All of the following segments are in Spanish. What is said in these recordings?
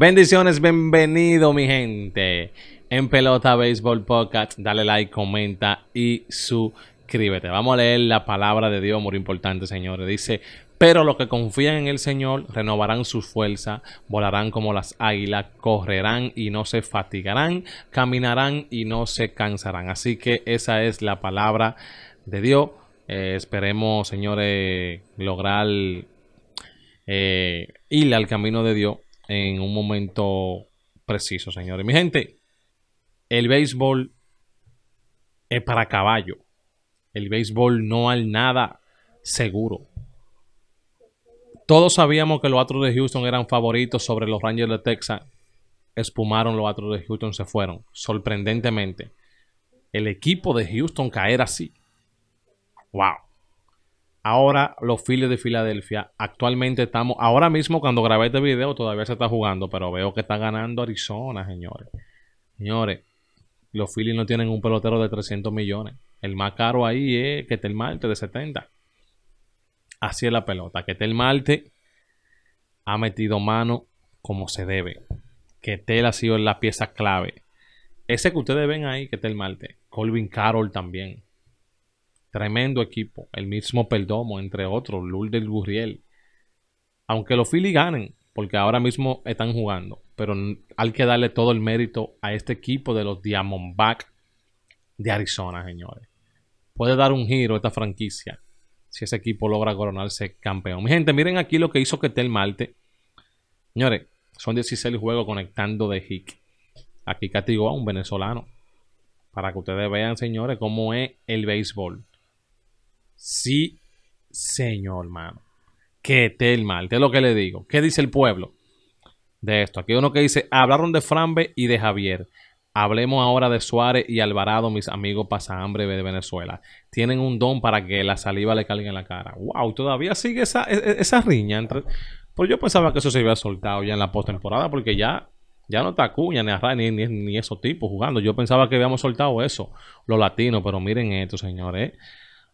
Bendiciones, bienvenido mi gente. En Pelota Béisbol Podcast, dale like, comenta y suscríbete. Vamos a leer la palabra de Dios, muy importante señores. Dice, pero los que confían en el Señor renovarán su fuerza, volarán como las águilas, correrán y no se fatigarán, caminarán y no se cansarán. Así que esa es la palabra de Dios. Eh, esperemos, señores, lograr eh, ir al camino de Dios en un momento preciso, señores. Mi gente, el béisbol es para caballo. El béisbol no hay nada seguro. Todos sabíamos que los Astros de Houston eran favoritos sobre los Rangers de Texas. Espumaron los Astros de Houston, se fueron. Sorprendentemente, el equipo de Houston caer así. ¡Wow! ahora los Phillies de Filadelfia. Actualmente estamos, ahora mismo cuando grabé este video todavía se está jugando, pero veo que está ganando Arizona, señores. Señores, los Phillies no tienen un pelotero de 300 millones. El más caro ahí es que el Marte de 70. Así es la pelota. Ketel Marte ha metido mano como se debe. Ketel ha sido la pieza clave. Ese que ustedes ven ahí, que el Marte. Colvin Carroll también. Tremendo equipo. El mismo Perdomo, entre otros, del Gurriel. Aunque los Phillies ganen, porque ahora mismo están jugando, pero hay que darle todo el mérito a este equipo de los Diamondbacks de Arizona, señores. Puede dar un giro esta franquicia si ese equipo logra coronarse campeón. Mi gente, miren aquí lo que hizo que Marte. Señores, son 16 juegos conectando de Hick. Aquí castigó a un venezolano. Para que ustedes vean, señores, cómo es el béisbol. Sí, señor, hermano. Que el mal, es lo que le digo. ¿Qué dice el pueblo de esto? Aquí uno que dice, hablaron de Frambe y de Javier. Hablemos ahora de Suárez y Alvarado, mis amigos hambre de Venezuela. Tienen un don para que la saliva le caiga en la cara. ¡Wow! Todavía sigue esa, e, e, riña entre... Pues yo pensaba que eso se había soltado ya en la postemporada porque ya, ya no está Acuña ni Arra, ni, ni, esos tipos jugando. Yo pensaba que habíamos soltado eso, los latinos, pero miren esto, señores.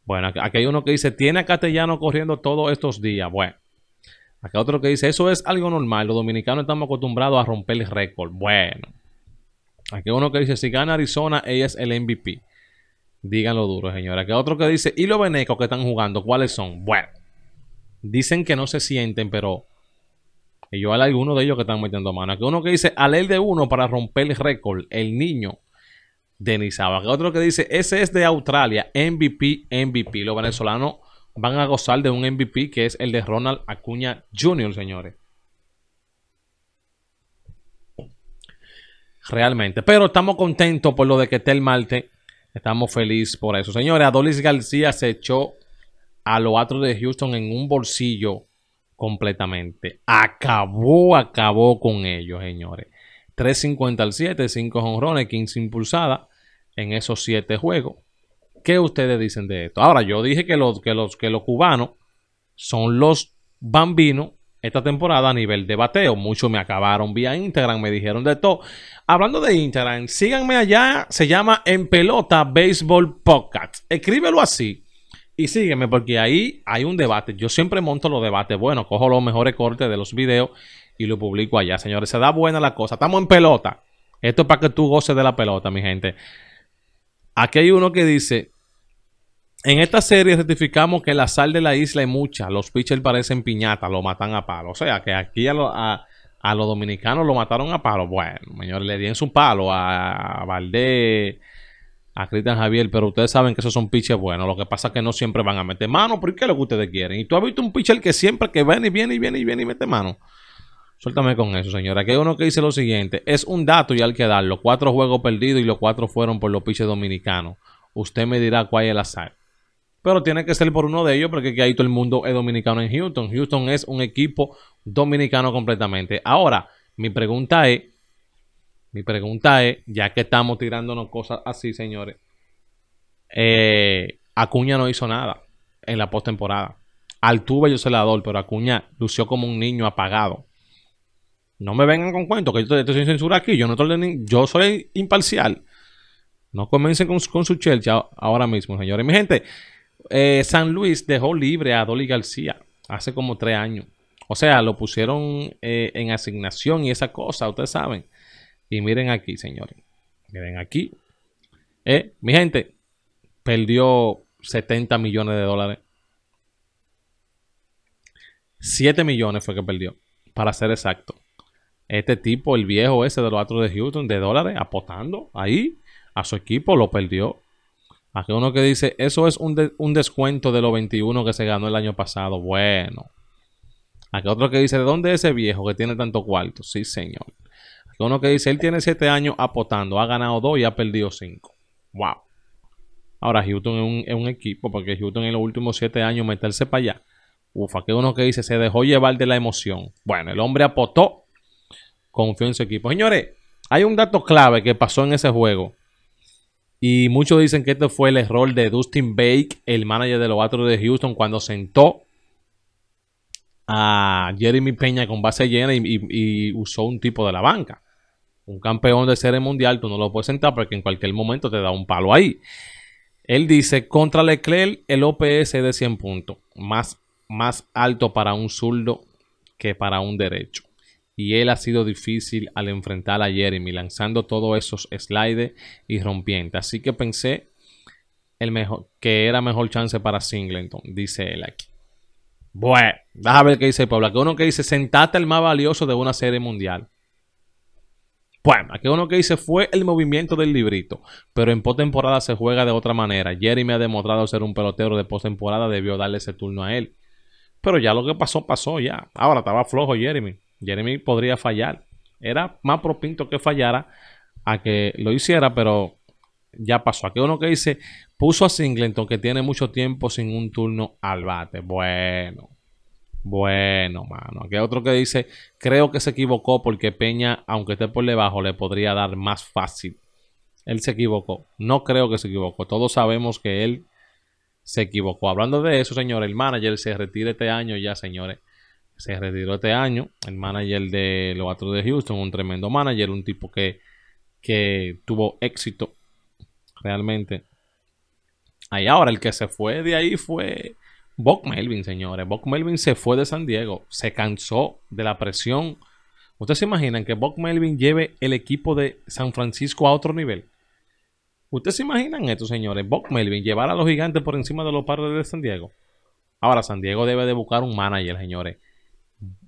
Bueno, aquí hay uno que dice, tiene a Castellano corriendo todos estos días. Bueno, acá otro que dice, eso es algo normal, los dominicanos estamos acostumbrados a romper el récord. Bueno, aquí hay uno que dice, si gana Arizona, ella es el MVP. Díganlo duro, señora. Aquí hay otro que dice, ¿y los venecos que están jugando? ¿Cuáles son? Bueno, dicen que no se sienten, pero... yo hay algunos de ellos que están metiendo mano. Aquí hay uno que dice, al de uno para romper el récord, el niño Denis Otro que dice, ese es de Australia, MVP, MVP. Los venezolanos van a gozar de un MVP que es el de Ronald Acuña Jr., señores. Realmente. Pero estamos contentos por lo de que esté el malte, Estamos felices por eso. Señores, Adolis García se echó a los Astros de Houston en un bolsillo completamente. Acabó, acabó con ellos, señores. 3.50 al 7, 5 honrones, 15 impulsadas en esos 7 juegos. ¿Qué ustedes dicen de esto? Ahora, yo dije que los, que los, que los cubanos son los bambinos esta temporada a nivel de bateo. Muchos me acabaron vía Instagram, me dijeron de todo. Hablando de Instagram, síganme allá, se llama En Pelota Baseball Podcast. Escríbelo así y sígueme porque ahí hay un debate. Yo siempre monto los debates. Bueno, cojo los mejores cortes de los videos y lo publico allá, señores. Se da buena la cosa. Estamos en pelota. Esto es para que tú goces de la pelota, mi gente. Aquí hay uno que dice, en esta serie certificamos que la sal de la isla es mucha. Los pitchers parecen piñata, lo matan a palo. O sea, que aquí a, los dominicanos lo mataron a palo. Bueno, señores, le dieron su palo a, Valdés, a Cristian Javier, pero ustedes saben que esos son pitchers buenos. Lo que pasa es que no siempre van a meter mano, porque es lo que ustedes quieren. Y tú has visto un pitcher que siempre que viene y viene y viene y viene y mete mano. Suéltame con eso, señora. que hay uno que dice lo siguiente. Es un dato y al que Los Cuatro juegos perdidos y los cuatro fueron por los piches dominicanos. Usted me dirá cuál es el azar. Pero tiene que ser por uno de ellos porque que ahí todo el mundo es dominicano en Houston. Houston es un equipo dominicano completamente. Ahora, mi pregunta es, mi pregunta es, ya que estamos tirándonos cosas así, señores, eh, Acuña no hizo nada en la postemporada. Altuve yo se la doy, pero Acuña lució como un niño apagado. No me vengan con cuentos que yo estoy sin censura aquí. Yo no estoy, yo soy imparcial. No comencen con, su Chelsea ahora mismo, señores. Mi gente, eh, San Luis dejó libre a Dolly García hace como tres años. O sea, lo pusieron eh, en asignación y esa cosa, ustedes saben. Y miren aquí, señores. Miren aquí. Eh, mi gente, perdió 70 millones de dólares. 7 millones fue que perdió, para ser exacto. Este tipo, el viejo ese de los Astros de Houston, de dólares, apostando ahí a su equipo, lo perdió. Aquí uno que dice, eso es un, descuento de los 21 que se ganó el año pasado. Bueno. Aquí otro que dice, ¿de dónde es ese viejo que tiene tanto cuarto? Sí, señor. Aquí uno que dice, él tiene 7 años apostando, ha ganado 2 y ha perdido 5. Wow. Ahora Houston es un, es un, equipo, porque Houston en los últimos 7 años meterse para allá. Uf, aquí uno que dice, se dejó llevar de la emoción. Bueno, el hombre apostó Confío en su equipo. Señores, hay un dato clave que pasó en ese juego. Y muchos dicen que este fue el error de Dustin Bake, el manager de los Astros de Houston, cuando sentó a Jeremy Peña con base llena y, usó un tipo de la banca. Un campeón de serie mundial, tú no lo puedes sentar porque en cualquier momento te da un palo ahí. Él dice, contra Leclerc el OPS de 100 puntos, más, más alto para un zurdo que para un derecho y él ha sido difícil al enfrentar a Jeremy, lanzando todos esos slides y rompientes. Así que pensé el mejor, que era mejor chance para Singleton, dice él aquí. Bueno, a ver qué dice pueblo. Aquí uno que dice, sentate el más valioso de una serie mundial. Bueno, aquí uno que dice fue el movimiento del librito, pero en postemporada se juega de otra manera. Jeremy ha demostrado ser un pelotero de postemporada, debió darle ese turno a él. Pero ya lo que pasó, pasó ya. Ahora estaba flojo Jeremy. Jeremy podría fallar. Era más propinto que fallara a que lo hiciera, pero ya pasó. Aquí uno que dice, puso a Singleton que tiene mucho tiempo sin un turno al bate. Bueno, bueno, mano. Aquí otro que dice, creo que se equivocó porque Peña, aunque esté por debajo, le podría dar más fácil. Él se equivocó. No creo que se equivocó. Todos sabemos que él se equivocó. Hablando de eso, señores, el manager se retira este año ya, señores se retiró este año, el manager de los Astros de Houston, un tremendo manager, un tipo que, tuvo éxito realmente. Ahí ahora el que se fue de ahí fue Bob Melvin, señores. Bob Melvin se fue de San Diego, se cansó de la presión. ¿Ustedes se imaginan que Bob Melvin lleve el equipo de San Francisco a otro nivel? ¿Ustedes se imaginan esto, señores? Bob Melvin llevar a los gigantes por encima de los padres de San Diego. Ahora, San Diego debe de buscar un manager, señores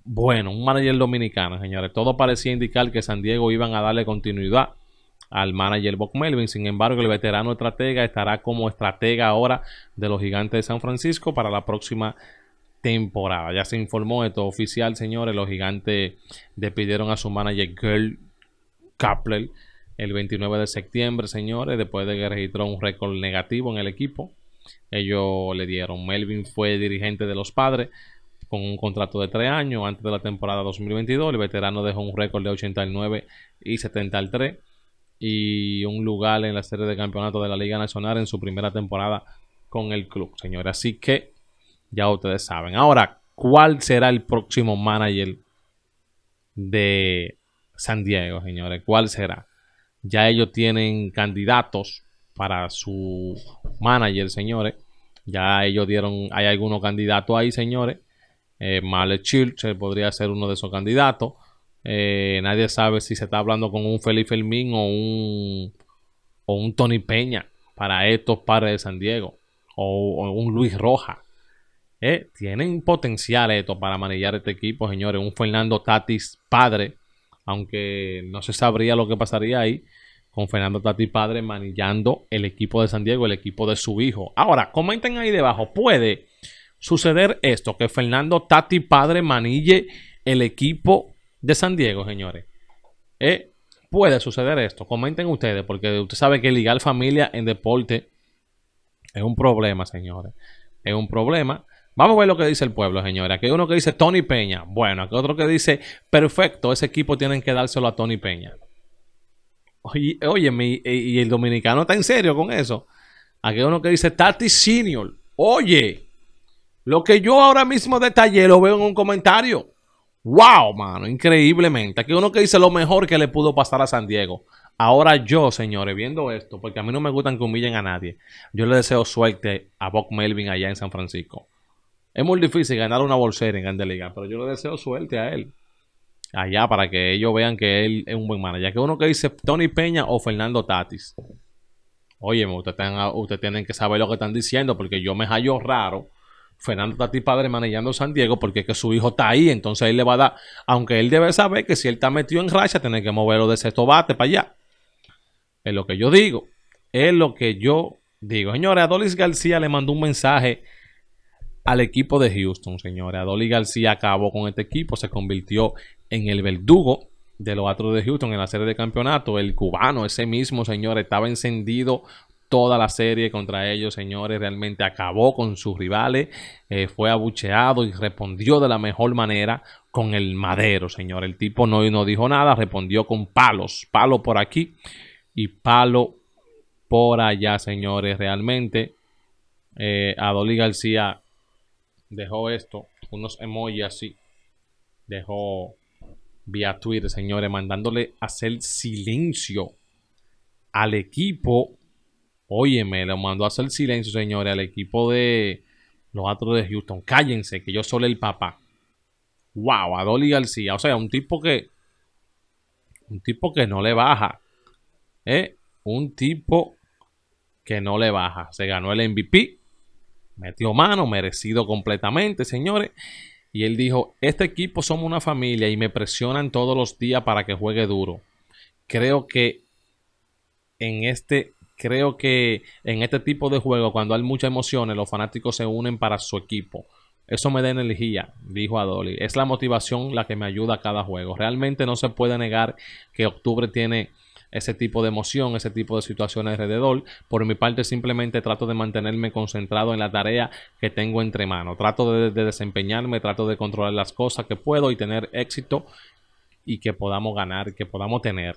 bueno, un manager dominicano, señores. Todo parecía indicar que San Diego iban a darle continuidad al manager Bob Melvin. Sin embargo, el veterano estratega estará como estratega ahora de los gigantes de San Francisco para la próxima temporada. Ya se informó esto oficial, señores. Los gigantes despidieron a su manager Girl Kapler el 29 de septiembre, señores, después de que registró un récord negativo en el equipo. Ellos le dieron. Melvin fue dirigente de los padres con un contrato de tres años antes de la temporada 2022. El veterano dejó un récord de 89 y 73 y un lugar en la serie de campeonato de la Liga Nacional en su primera temporada con el club, señores. Así que ya ustedes saben. Ahora, ¿cuál será el próximo manager de San Diego, señores? ¿Cuál será? Ya ellos tienen candidatos para su manager, señores. Ya ellos dieron, hay algunos candidatos ahí, señores. Eh, Churchill eh, podría ser uno de esos candidatos. Eh, nadie sabe si se está hablando con un Felipe Fermín o un, o un Tony Peña para estos padres de San Diego. O, un Luis Roja. Eh, tienen potencial esto para manillar este equipo, señores. Un Fernando Tatis padre. Aunque no se sabría lo que pasaría ahí con Fernando Tatis Padre manillando el equipo de San Diego, el equipo de su hijo. Ahora, comenten ahí debajo, puede suceder esto, que Fernando Tati Padre manille el equipo de San Diego, señores. Eh, puede suceder esto, comenten ustedes, porque usted sabe que ligar familia en deporte es un problema, señores. Es un problema. Vamos a ver lo que dice el pueblo, señores. Aquí hay uno que dice Tony Peña. Bueno, aquí otro que dice, perfecto, ese equipo tienen que dárselo a Tony Peña. Oye, oye y el dominicano está en serio con eso. Aquí hay uno que dice Tati Senior. Oye, lo que yo ahora mismo detallé lo veo en un comentario. ¡Wow, mano! Increíblemente. Aquí uno que dice lo mejor que le pudo pasar a San Diego. Ahora yo, señores, viendo esto, porque a mí no me gustan que humillen a nadie, yo le deseo suerte a Bob Melvin allá en San Francisco. Es muy difícil ganar una bolsera en Grande Liga, pero yo le deseo suerte a él. Allá para que ellos vean que él es un buen manager. Que uno que dice Tony Peña o Fernando Tatis. Oye, ustedes, ustedes tienen que saber lo que están diciendo porque yo me hallo raro Fernando Tati Padre manejando San Diego porque es que su hijo está ahí, entonces él le va a dar, aunque él debe saber que si él está metido en racha, tiene que moverlo de sexto bate para allá. Es lo que yo digo, es lo que yo digo. Señores, Adolis García le mandó un mensaje al equipo de Houston, señores. Adolis García acabó con este equipo, se convirtió en el verdugo de los Astros de Houston en la serie de campeonato. El cubano, ese mismo señor, estaba encendido toda la serie contra ellos, señores. Realmente acabó con sus rivales, eh, fue abucheado y respondió de la mejor manera con el madero, señor. El tipo no, no dijo nada, respondió con palos, palo por aquí y palo por allá, señores. Realmente, eh, Adolí García dejó esto, unos emojis así, dejó vía Twitter, señores, mandándole hacer silencio al equipo Óyeme, lo mandó a hacer silencio, señores, al equipo de los Astros de Houston. Cállense, que yo soy el papá. Wow, a Dolly García. O sea, un tipo que. Un tipo que no le baja. ¿eh? Un tipo que no le baja. Se ganó el MVP. Metió mano, merecido completamente, señores. Y él dijo, este equipo somos una familia y me presionan todos los días para que juegue duro. Creo que en este creo que en este tipo de juego, cuando hay muchas emociones, los fanáticos se unen para su equipo. Eso me da energía, dijo Adoli. Es la motivación la que me ayuda a cada juego. Realmente no se puede negar que octubre tiene ese tipo de emoción, ese tipo de situaciones alrededor. Por mi parte, simplemente trato de mantenerme concentrado en la tarea que tengo entre manos. Trato de, de desempeñarme, trato de controlar las cosas que puedo y tener éxito y que podamos ganar, que podamos tener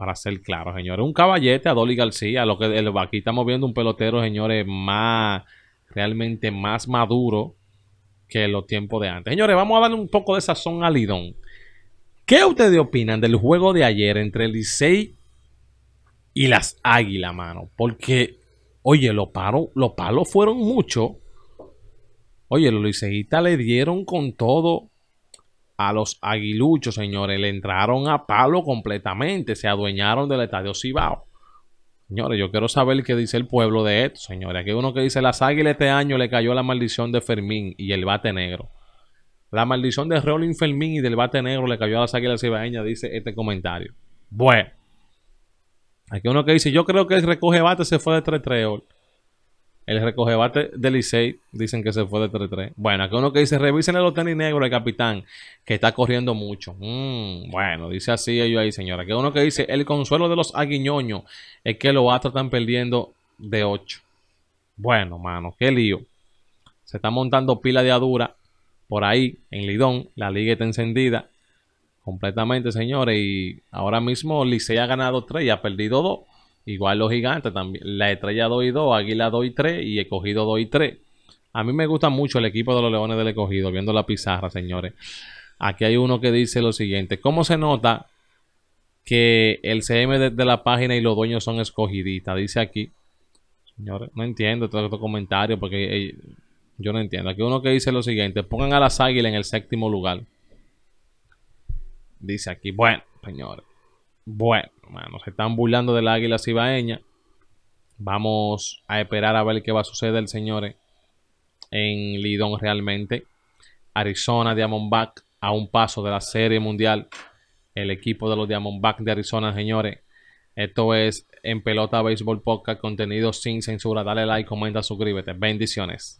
para ser claro, señores. Un caballete a Dolly García, lo que aquí estamos viendo un pelotero, señores, más realmente más maduro que los tiempos de antes. Señores, vamos a darle un poco de sazón al Lidón. ¿Qué ustedes opinan del juego de ayer entre el Licey y las Águilas, mano? Porque, oye, los palos fueron muchos. Oye, los liceístas le dieron con todo a los aguiluchos, señores. Le entraron a palo completamente. Se adueñaron del estadio Cibao. Señores, yo quiero saber qué dice el pueblo de esto, señores. Aquí hay uno que dice, las águilas este año le cayó la maldición de Fermín y el bate negro. La maldición de Rolling Fermín y del bate negro le cayó a las águilas cibaeñas, dice este comentario. Bueno. Aquí uno que dice, yo creo que el recoge bate se fue de tres 3 el recogebate de Licey dicen que se fue de 3-3. Bueno, aquí uno que dice, revisen el tenis negro, el capitán, que está corriendo mucho. Mm, bueno, dice así ellos ahí, señora. Aquí uno que dice, el consuelo de los aguiñoños es que los astros están perdiendo de 8. Bueno, mano, qué lío. Se está montando pila de adura por ahí, en Lidón. La liga está encendida completamente, señores. Y ahora mismo Licey ha ganado 3 y ha perdido 2. Igual los gigantes también. La estrella 2 y 2, Águila 2 y 3 y Escogido 2 y 3. A mí me gusta mucho el equipo de los Leones del Escogido, viendo la pizarra, señores. Aquí hay uno que dice lo siguiente. ¿Cómo se nota que el CM de, la página y los dueños son escogidistas? Dice aquí. Señores, no entiendo todo estos comentarios porque eh, yo no entiendo. Aquí uno que dice lo siguiente. Pongan a las águilas en el séptimo lugar. Dice aquí. Bueno, señores. Bueno. Nos están burlando del águila cibaeña. Vamos a esperar a ver qué va a suceder, señores, en Lidón realmente. Arizona Diamondback a un paso de la Serie Mundial. El equipo de los Diamondback de Arizona, señores. Esto es En Pelota Béisbol Podcast, contenido sin censura. Dale like, comenta, suscríbete. Bendiciones.